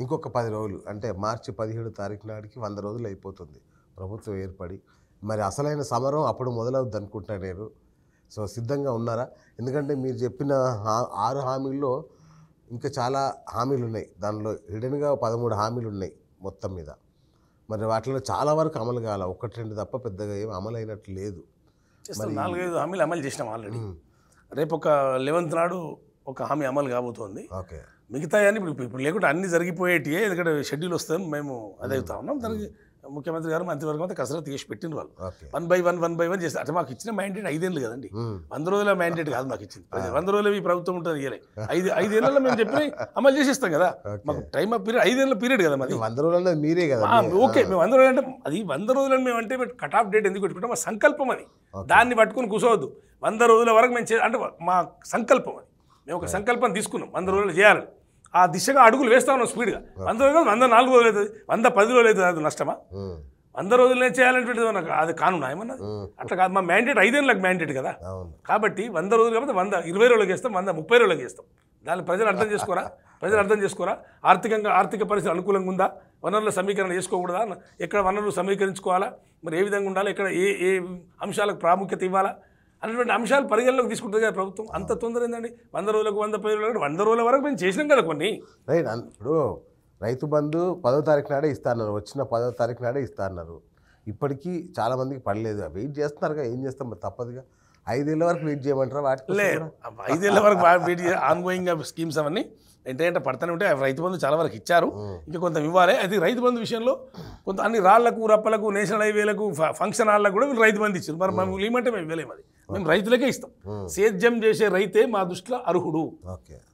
ఇంకొక పది రోజులు అంటే మార్చి పదిహేడు తారీఖు నాటికి వంద రోజులు అయిపోతుంది ప్రభుత్వం ఏర్పడి మరి అసలైన సమరం అప్పుడు మొదలవుద్ది అనుకుంటా నేను సో సిద్ధంగా ఉన్నారా ఎందుకంటే మీరు చెప్పిన ఆరు హామీల్లో ఇంకా చాలా హామీలు ఉన్నాయి దానిలో హిడెన్గా పదమూడు హామీలు ఉన్నాయి మొత్తం మీద మరి వాటిలో చాలా వరకు అమలు కాల ఒకటి రెండు తప్ప పెద్దగా ఏమి అమలు అయినట్లు లేదు నాలుగైదు హామీలు అమలు చేసినాం ఆల్రెడీ రేపు ఒక లెవెన్త్ నాడు ఒక హామీ అమలు కాబోతోంది ఓకే మిగతా అని ఇప్పుడు ఇప్పుడు లేకుండా అన్ని జరిగిపోయేటి ఎందుకంటే షెడ్యూల్ వస్తాం మేము అదే hmm. అవుతా ఉన్నాం దానికి hmm. ముఖ్యమంత్రి గారు మంత్రివర్గం అంతా కసరత్ చేసి పెట్టిన వాళ్ళు one by one one by one చేసి అంటే మాకు ఇచ్చిన మ్యాండేట్ ఐదేళ్ళు కదండి hmm. వంద రోజుల మ్యాండేట్ కాదు మాకు ఇచ్చింది ah. వంద రోజులు ఈ ప్రభుత్వం ఉంటుంది ఇయలే ఐదు ఐదేళ్ళలో మేము చెప్పి అమలు చేసేస్తాం కదా మాకు టైం ఆఫ్ పీరియడ్ ఐదేళ్ళ పీరియడ్ కదా మాది వంద రోజుల్లో మీరే కదా ఓకే ah. మేము వంద రోజులు అంటే అది వంద రోజులను మేము అంటే కట్ ఆఫ్ డేట్ ఎందుకు పెట్టుకుంటాం మా సంకల్పం అది దాన్ని పట్టుకుని కూర్చోవద్దు వంద రోజుల వరకు మేము అంటే మా సంకల్పం అది మేము ఒక ah. సంకల్పం తీసుకున్నాం వంద రోజులు చేయాలని ఆ దిశగా అడుగులు వేస్తా ఉన్నాం స్పీడ్గా వంద రోజులు వంద నాలుగు రోజులు అవుతుంది వంద పది రోజులు అవుతుంది అది నష్టమా వంద రోజులనే చేయాలనేటువంటిది నాకు అది కానున్నా ఏమన్నది అట్లా కాదు మా మ్యాండేట్ ఐదేళ్ళకి మ్యాండేట్ కదా కాబట్టి వంద రోజులు కాబట్టి వంద ఇరవై రోజులకి వేస్తాం వంద ముప్పై రోజులకి వేస్తాం దాన్ని ప్రజలు అర్థం చేసుకోరా ప్రజలు అర్థం చేసుకోరా ఆర్థికంగా ఆర్థిక పరిస్థితి అనుకూలంగా ఉందా వనరుల సమీకరణ చేసుకోకూడదా ఎక్కడ వనరులు సమీకరించుకోవాలా మరి ఏ విధంగా ఉండాలి ఎక్కడ ఏ ఏ అంశాలకు ప్రాముఖ్యత ఇవ్వాలా అన్నటువంటి అంశాలు పరిగణలోకి తీసుకుంటుంది కదా ప్రభుత్వం అంత తొందర ఏందండి వంద రోజులకు వంద పది రోజులకు వంద రోజుల వరకు మేము చేసినాం కదా కొన్ని రైట్ ఇప్పుడు రైతు బంధు పదో తారీఖు నాడే ఇస్తారన్నారు వచ్చిన పదో తారీఖు నాడే అన్నారు ఇప్పటికీ చాలామందికి పడలేదు వెయిట్ చేస్తున్నారు ఏం చేస్తాం తప్పదుగా ఐదేళ్ళ వరకు వెయిట్ చేయమంటారా వాటి లేదు ఐదేళ్ళ వరకు వెయిట్ ఆన్గోయింగ్ స్కీమ్స్ అవన్నీ ఏంటంటే పడతానే ఉంటే రైతు బంధు చాలా వరకు ఇచ్చారు ఇంకా కొంత ఇవ్వాలి అయితే రైతు బంధు విషయంలో కొంత అన్ని రాళ్లకు రప్పలకు నేషనల్ హైవేలకు ఫంక్షన్ హాళ్ళకు కూడా వీళ్ళు రైతు బంధు ఇచ్చారు మరి మేము ఏమంటే మేము ఇవ్వలేము అది మేము రైతులకే ఇస్తాం సేద్యం చేసే రైతే మా దృష్టిలో అర్హుడు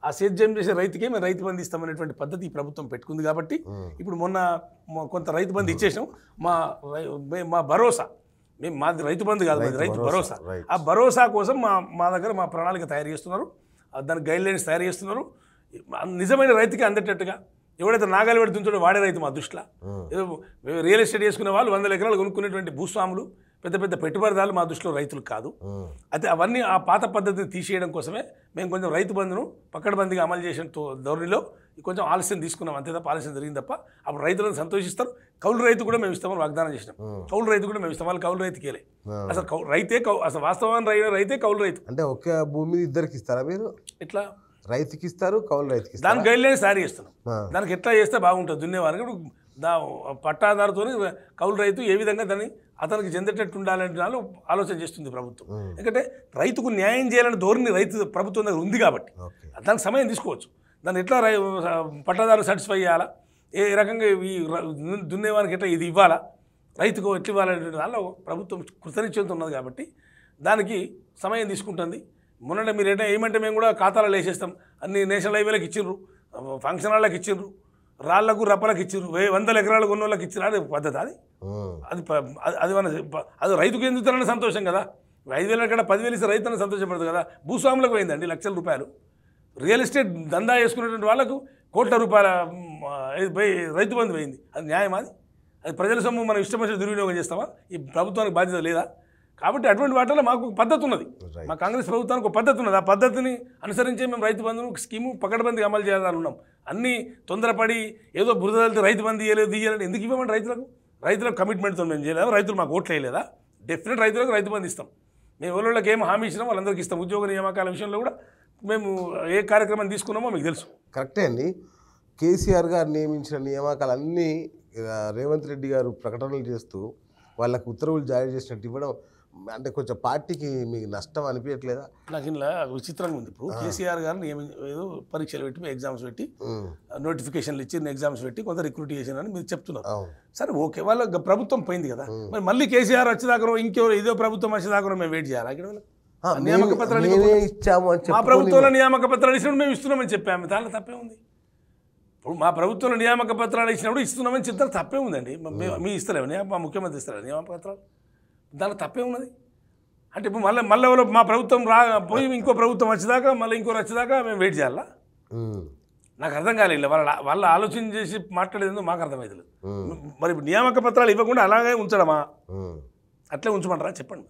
ఆ సేద్యం చేసే రైతుకే మేము రైతు బంధు అనేటువంటి పద్ధతి ప్రభుత్వం పెట్టుకుంది కాబట్టి ఇప్పుడు మొన్న కొంత రైతు బంధు ఇచ్చేసాం మా మా భరోసా మేము మాది రైతు బంధు కాదు రైతు భరోసా ఆ భరోసా కోసం మా మా దగ్గర మా ప్రణాళిక తయారు చేస్తున్నారు దాని గైడ్ లైన్స్ తయారు చేస్తున్నారు నిజమైన రైతుకి అందేటట్టుగా ఎవడైతే నాగాలు పెడుతుంటాడో వాడే రైతు మా దృష్టిలో రియల్ ఎస్టేట్ చేసుకునే వాళ్ళు వందల ఎకరాలు కొనుక్కునేటువంటి భూస్వాములు పెద్ద పెద్ద పెట్టుబడిదారులు మా దృష్టిలో రైతులు కాదు అయితే అవన్నీ ఆ పాత పద్ధతిని తీసేయడం కోసమే మేము కొంచెం రైతు బంధును పక్కడబందిగా అమలు చేసిన ధోరణిలో కొంచెం ఆలస్యం తీసుకున్నాం అంతే తప్ప ఆలస్యం జరిగింది తప్ప అప్పుడు రైతులను సంతోషిస్తారు కౌలు రైతు కూడా మేము ఇస్తామని వాగ్దానం చేసినాం కౌలు రైతు కూడా మేము ఇస్తాం వాళ్ళు కౌలు రైతు కేలే అసలు కౌ రైతే కౌ అసలు వాస్తవాన్ని రైతు రైతే కౌలు రైతు అంటే ఒకే భూమి ఇద్దరికి ఇస్తారా మీరు ఎట్లా రైతుకి ఇస్తారు కౌలు రైతుకి దానికి గైడ్ లైన్స్ తయారు చేస్తున్నాం దానికి ఎట్లా చేస్తే బాగుంటుంది దున్నేవారికి దా పట్టాదారుతో కౌలు రైతు ఏ విధంగా దాన్ని అతనికి చెందేటట్టు ఉండాలని ఆలోచన చేస్తుంది ప్రభుత్వం ఎందుకంటే రైతుకు న్యాయం చేయాలని ధోరణి రైతు ప్రభుత్వం దగ్గర ఉంది కాబట్టి దానికి సమయం తీసుకోవచ్చు దాన్ని ఎట్లా రై పట్టాదారు సాటిస్ఫై చేయాలా ఏ రకంగా ఈ దున్నేవానికి ఎట్లా ఇది ఇవ్వాలా రైతుకు ఎట్లా ఇవ్వాలనే దానిలో ప్రభుత్వం కృతనిశ్చయంతో ఉన్నది కాబట్టి దానికి సమయం తీసుకుంటుంది మొన్న మీరు ఏమంటే మేము కూడా ఖాతాలో వేసేస్తాం అన్ని నేషనల్ హైవేలకు ఇచ్చిండ్రు ఫంక్షన్ హాళ్ళకి ఇచ్చిండ్రు రాళ్లకు రప్పలకు ఇచ్చారు వందల ఎకరాలు కొన్న వాళ్ళకి ఇచ్చిన అది పద్ధతి అది అది అది మన అది రైతుకు ఎందుతారని సంతోషం కదా ఐదు వేల కన్నా పదివేలు ఇస్తే రైతు అని సంతోషపడదు కదా భూస్వాములకు పోయిందండి లక్షల రూపాయలు రియల్ ఎస్టేట్ దందా చేసుకునేటువంటి వాళ్ళకు కోట్ల రూపాయల పోయి రైతు బంధు పోయింది అది న్యాయం అది అది ప్రజల సొమ్ము మనం ఇష్టం వచ్చిన దుర్వినియోగం చేస్తామా ఈ ప్రభుత్వానికి బాధ్యత లేదా కాబట్టి అటువంటి వాటిలో మాకు పద్ధతి ఉన్నది మా కాంగ్రెస్ ప్రభుత్వానికి ఒక పద్ధతి ఉన్నది ఆ పద్ధతిని అనుసరించి మేము రైతు బంధువు స్కీము పకడ్బందీగా అమలు చేయాలని ఉన్నాం అన్నీ తొందరపడి ఏదో బురదలతో రైతు మంది ఇయ్యలేదు ఇయ్యాలని ఎందుకు ఇవ్వమండి రైతులకు రైతులకు కమిట్మెంట్తో మేము చేయలేదా రైతులు మాకు ఓట్లు వేయలేదా డెఫినెట్ రైతులకు రైతు మంది ఇస్తాం మేము ఎవరికి ఏం హామీ ఇచ్చినా వాళ్ళందరికీ ఇస్తాం ఉద్యోగ నియామకాల విషయంలో కూడా మేము ఏ కార్యక్రమాన్ని తీసుకున్నామో మీకు తెలుసు కరెక్టే అండి కేసీఆర్ గారు నియమించిన నియామకాలు అన్నీ రేవంత్ రెడ్డి గారు ప్రకటనలు చేస్తూ వాళ్ళకు ఉత్తర్వులు జారీ చేసినట్టు ఇవ్వడం అంటే కొంచెం పార్టీకి మీకు నష్టం అనిపించట్లేదా నాకు ఇలా విచిత్రంగా ఉంది ఇప్పుడు కేసీఆర్ గారిని ఏమి ఏదో పరీక్షలు పెట్టి ఎగ్జామ్స్ పెట్టి నోటిఫికేషన్లు ఇచ్చి ఎగ్జామ్స్ పెట్టి కొంత రిక్రూట్ చేసిన అని మీరు చెప్తున్నారు సరే ఓకే వాళ్ళ ప్రభుత్వం పోయింది కదా మరి మళ్ళీ కేసీఆర్ వచ్చేదాకా ఇంకెవరు ఏదో ప్రభుత్వం వచ్చేదాకా మేము వెయిట్ చేయాలి అక్కడ నియామక పత్రాలు మా ప్రభుత్వంలో నియామక పత్రాలు ఇచ్చినప్పుడు మేము ఇస్తున్నామని చెప్పాము దానిలో తప్పే ఉంది ఇప్పుడు మా ప్రభుత్వంలో నియామక పత్రాలు ఇచ్చినప్పుడు ఇస్తున్నామని చెప్తారు తప్పే ఉందండి మేము ఇస్తలేము మా ముఖ్యమంత్రి ఇస్తారు నియామక పత్రాలు దాని తప్పే ఉన్నది అంటే ఇప్పుడు మళ్ళీ మళ్ళీ మా ప్రభుత్వం రా పోయి ఇంకో ప్రభుత్వం వచ్చేదాకా మళ్ళీ ఇంకో వచ్చేదాకా మేము వెయిట్ చేయాలా నాకు అర్థం కాలేదు వాళ్ళ వాళ్ళ ఆలోచన చేసి మాట్లాడేది మాకు అర్థమైంది మరి నియామక పత్రాలు ఇవ్వకుండా అలాగే ఉంచడమా అట్లే ఉంచమంటారా చెప్పండి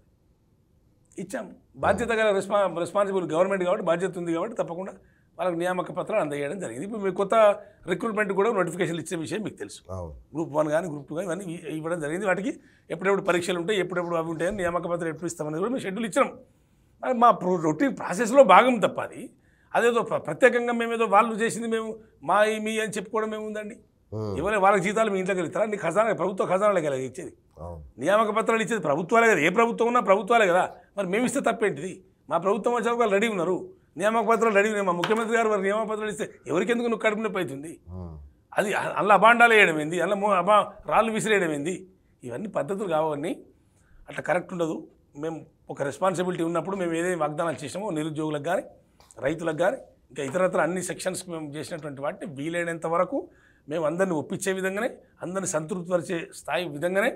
ఇచ్చాము బాధ్యత గల రెస్పా రెస్పాన్సిబుల్ గవర్నమెంట్ కాబట్టి బాధ్యత ఉంది కాబట్టి తప్పకుండా వాళ్ళకి నియామక పత్రాలు అందజేయడం జరిగింది ఇప్పుడు మీకు కొత్త రిక్రూట్మెంట్ కూడా నోటిఫికేషన్ ఇచ్చే విషయం మీకు తెలుసు గ్రూప్ వన్ కానీ గ్రూప్ టూ కానీ ఇవన్నీ ఇవ్వడం జరిగింది వాటికి ఎప్పుడెప్పుడు పరీక్షలు ఉంటాయి ఎప్పుడెప్పుడు అవి ఉంటాయని నియామక పత్రం ఎప్పుడు ఇస్తామని కూడా మేము షెడ్యూల్ ఇచ్చినాం మా రొటీన్ ప్రాసెస్లో భాగం తప్ప అది అదేదో ప్రత్యేకంగా మేము ఏదో వాళ్ళు చేసింది మేము మా మీ అని చెప్పుకోవడం మేము ఉందండి ఇవ్వలే వాళ్ళకి జీతాలు మీ ఇంట్లో కలుగుతారా నీ ఖజానా ప్రభుత్వ ఖజానాలే కదా ఇచ్చేది నియామక పత్రాలు ఇచ్చేది ప్రభుత్వాలే కదా ఏ ప్రభుత్వం ఉన్నా ప్రభుత్వాలే కదా మరి మేము ఇస్తే తప్పేంటిది మా ప్రభుత్వం వచ్చే రెడీ ఉన్నారు నియామకపత్రాలు రెడీ మా ముఖ్యమంత్రి గారు వారు నియామకపత్రాలు ఇస్తే ఎవరికెందుకు నువ్వు కడుపు నొప్పి అవుతుంది అది అలా అబాండాలు వేయడం ఏంది అలా అబా రాళ్ళు విసిరేయడం ఏంది ఇవన్నీ పద్ధతులు కావన్నీ అట్లా కరెక్ట్ ఉండదు మేము ఒక రెస్పాన్సిబిలిటీ ఉన్నప్పుడు మేము ఏదైతే వాగ్దానాలు చేసినామో నిరుద్యోగులకు కానీ రైతులకు కానీ ఇంకా ఇతరత్ర అన్ని సెక్షన్స్ మేము చేసినటువంటి వాటిని వీలైనంత వరకు మేము అందరిని ఒప్పించే విధంగానే అందరిని సంతృప్తిపరిచే స్థాయి విధంగానే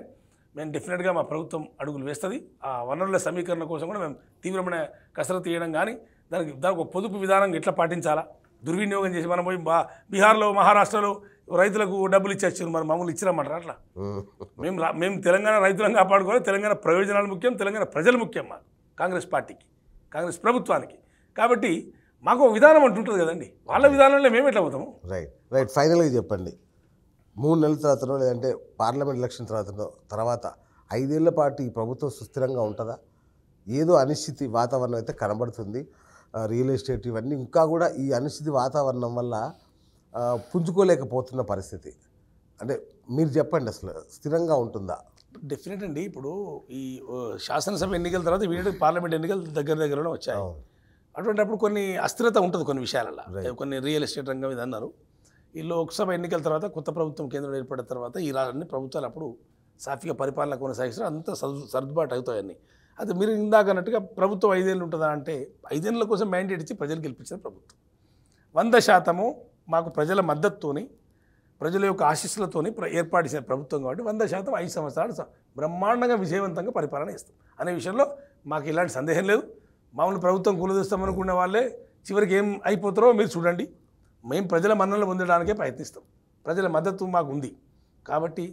మేము డెఫినెట్గా మా ప్రభుత్వం అడుగులు వేస్తుంది ఆ వనరుల సమీకరణ కోసం కూడా మేము తీవ్రమైన కసరత్తు చేయడం కానీ దానికి దానికి పొదుపు విధానం ఎట్లా పాటించాలా దుర్వినియోగం చేసి మనం పోయి బీహార్లో మహారాష్ట్రలో రైతులకు డబ్బులు ఇచ్చేస్తున్నారు మరి మామూలు ఇచ్చిరమ్మంటారు అట్లా మేము మేము తెలంగాణ రైతులను కాపాడుకోవాలి తెలంగాణ ప్రయోజనాలు ముఖ్యం తెలంగాణ ప్రజలు ముఖ్యం మాకు కాంగ్రెస్ పార్టీకి కాంగ్రెస్ ప్రభుత్వానికి కాబట్టి మాకు ఒక విధానం అంటుంటుంది కదండి వాళ్ళ విధానంలో మేము ఎట్లా పోతాము రైట్ రైట్ ఫైనల్గా చెప్పండి మూడు నెలల తర్వాతనో లేదంటే పార్లమెంట్ ఎలక్షన్ తర్వాతనో తర్వాత ఐదేళ్ల పాటు ఈ ప్రభుత్వం సుస్థిరంగా ఉంటుందా ఏదో అనిశ్చితి వాతావరణం అయితే కనబడుతుంది రియల్ ఎస్టేట్ ఇవన్నీ ఇంకా కూడా ఈ అనిశ్చితి వాతావరణం వల్ల పుంజుకోలేకపోతున్న పరిస్థితి అంటే మీరు చెప్పండి అసలు స్థిరంగా ఉంటుందా డెఫినెట్ అండి ఇప్పుడు ఈ శాసనసభ ఎన్నికల తర్వాత వీడియో పార్లమెంట్ ఎన్నికలు దగ్గర దగ్గరలో వచ్చాయి అటువంటిప్పుడు కొన్ని అస్థిరత ఉంటుంది కొన్ని విషయాలలో కొన్ని రియల్ ఎస్టేట్ రంగం ఇది అన్నారు ఈ లోక్సభ ఎన్నికల తర్వాత కొత్త ప్రభుత్వం కేంద్రం ఏర్పడిన తర్వాత ఈ రాజన్ని ప్రభుత్వాలు అప్పుడు సాఫీగా పరిపాలన కొనసాగిస్తారు అంత సర్దుబాటు అవుతాయని అది మీరు ఇందాక అన్నట్టుగా ప్రభుత్వం ఐదేళ్ళు ఉంటుందా అంటే ఐదేళ్ళ కోసం మ్యాండేట్ ఇచ్చి ప్రజలు గెలిపించారు ప్రభుత్వం వంద శాతము మాకు ప్రజల మద్దతుతోని ప్రజల యొక్క ఆశీస్సులతోని ఏర్పాటు చేసిన ప్రభుత్వం కాబట్టి వంద శాతం ఐదు సంవత్సరాలు బ్రహ్మాండంగా విజయవంతంగా పరిపాలన ఇస్తాం అనే విషయంలో మాకు ఇలాంటి సందేహం లేదు మామూలు ప్రభుత్వం కూలదీస్తామనుకునే వాళ్ళే చివరికి ఏం అయిపోతారో మీరు చూడండి మేము ప్రజల మన్నలు పొందడానికే ప్రయత్నిస్తాం ప్రజల మద్దతు మాకు ఉంది కాబట్టి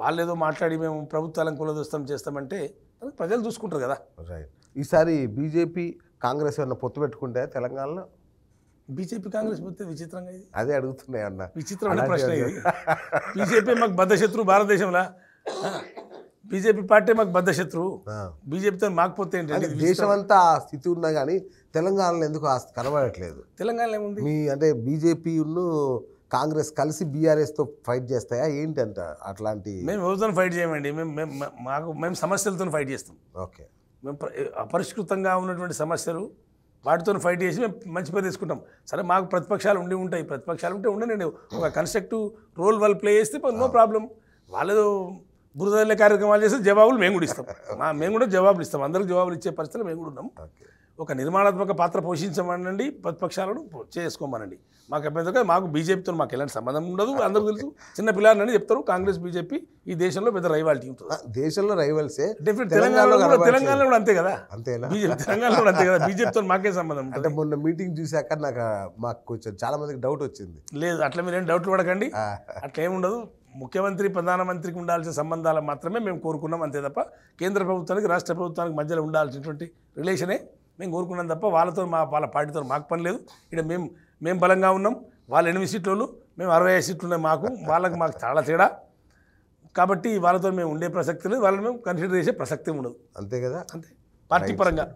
వాళ్ళేదో మాట్లాడి మేము ప్రభుత్వాలను కూలదోస్తం చేస్తామంటే ప్రజలు చూసుకుంటారు కదా ఈసారి బీజేపీ కాంగ్రెస్ ఏమన్నా పొత్తు పెట్టుకుంటే తెలంగాణలో బీజేపీ కాంగ్రెస్ పోతే విచిత్రంగా అదే అడుగుతున్నాయి అన్న విచిత్రమైన ప్రశ్న ఇది బీజేపీ మాకు బద్ధశత్రు భారతదేశంలో బీజేపీ పార్టీ మాకు బద్ధశత్రువు బీజేపీతో మాకు పోతే ఏంటంటే దేశం అంతా ఆ స్థితి ఉన్నా కానీ తెలంగాణలో ఎందుకు కనబడట్లేదు తెలంగాణలో ఏముంది మీ అంటే బీజేపీ కాంగ్రెస్ కలిసి బీఆర్ఎస్తో ఫైట్ చేస్తాయా ఏంటి అంట అట్లాంటి మేము ఎవరితో ఫైట్ చేయమండి మేము మాకు మేము సమస్యలతో ఫైట్ చేస్తాం ఓకే మేము అపరిష్కృతంగా ఉన్నటువంటి సమస్యలు వాటితో ఫైట్ చేసి మేము మంచి పేరు తీసుకుంటాం సరే మాకు ప్రతిపక్షాలు ఉండి ఉంటాయి ప్రతిపక్షాలు ఉంటే ఉండనండి ఒక కన్స్ట్రక్టివ్ రోల్ వాళ్ళు ప్లే చేస్తే నో ప్రాబ్లం వాళ్ళు బురదల్లే కార్యక్రమాలు చేస్తే జవాబులు మేము కూడా ఇస్తాం మేము కూడా జవాబులు ఇస్తాం అందరికి జవాబులు ఇచ్చే పరిస్థితులు మేము కూడా ఉన్నాం ఒక నిర్మాణాత్మక పాత్ర పోషించమనండి ప్రతిపక్షాలను చేసుకోమనండి మాకు అభ్యర్థిగా మాకు బీజేపీతో మాకు ఎలాంటి సంబంధం ఉండదు అందరూ తెలుసు చిన్న పిల్లలని చెప్తారు కాంగ్రెస్ బీజేపీ ఈ దేశంలో పెద్ద రైవాల్ టీమ్ దేశంలో రైవల్సే డెఫినెట్ తెలంగాణలో కూడా తెలంగాణలో కూడా అంతే కదా అంతేనా బీజేపీ తెలంగాణలో కూడా అంతే కదా బీజేపీతో మాకే సంబంధం అంటే మొన్న మీటింగ్ చూసాక నాకు మాకు కొంచెం చాలా మందికి డౌట్ వచ్చింది లేదు అట్లా మీరు ఏం డౌట్లు పడకండి అట్లా ఏముండదు ముఖ్యమంత్రి ప్రధానమంత్రికి ఉండాల్సిన సంబంధాలు మాత్రమే మేము కోరుకున్నాం అంతే తప్ప కేంద్ర ప్రభుత్వానికి రాష్ట్ర ప్రభుత్వానికి మధ్యలో ఉండాల్సినటువంటి రిలేషనే మేము కోరుకున్నాం తప్ప వాళ్ళతో మా వాళ్ళ పార్టీతో మాకు పని లేదు ఇక్కడ మేము మేము బలంగా ఉన్నాం వాళ్ళు ఎనిమిది సీట్లు మేము అరవై ఐదు సీట్లు ఉన్నాయి మాకు వాళ్ళకి మాకు చాలా తేడా కాబట్టి వాళ్ళతో మేము ఉండే ప్రసక్తి లేదు వాళ్ళని మేము కన్సిడర్ చేసే ప్రసక్తి ఉండదు అంతే కదా అంతే పార్టీ పరంగా